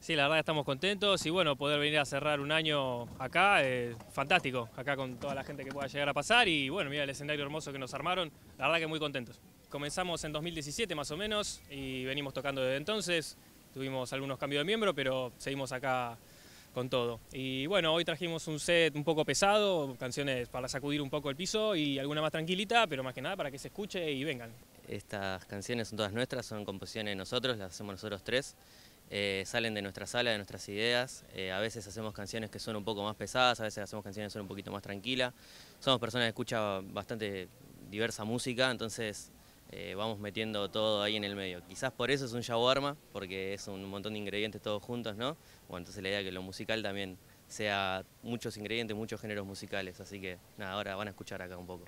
Sí, la verdad estamos contentos y bueno, poder venir a cerrar un año acá, es eh, fantástico, acá con toda la gente que pueda llegar a pasar y bueno, mira el escenario hermoso que nos armaron, la verdad que muy contentos. Comenzamos en 2017 más o menos y venimos tocando desde entonces, tuvimos algunos cambios de miembro, pero seguimos acá con todo. Y bueno, hoy trajimos un set un poco pesado, canciones para sacudir un poco el piso y alguna más tranquilita, pero más que nada para que se escuche y vengan. Estas canciones son todas nuestras, son composiciones de nosotros, las hacemos nosotros tres. Eh, salen de nuestra sala, de nuestras ideas. Eh, a veces hacemos canciones que son un poco más pesadas, a veces hacemos canciones que son un poquito más tranquilas. Somos personas que escuchan bastante diversa música, entonces eh, vamos metiendo todo ahí en el medio. Quizás por eso es un shawarma, porque es un montón de ingredientes todos juntos, ¿no? Bueno, entonces la idea que lo musical también sea muchos ingredientes, muchos géneros musicales, así que nada, ahora van a escuchar acá un poco.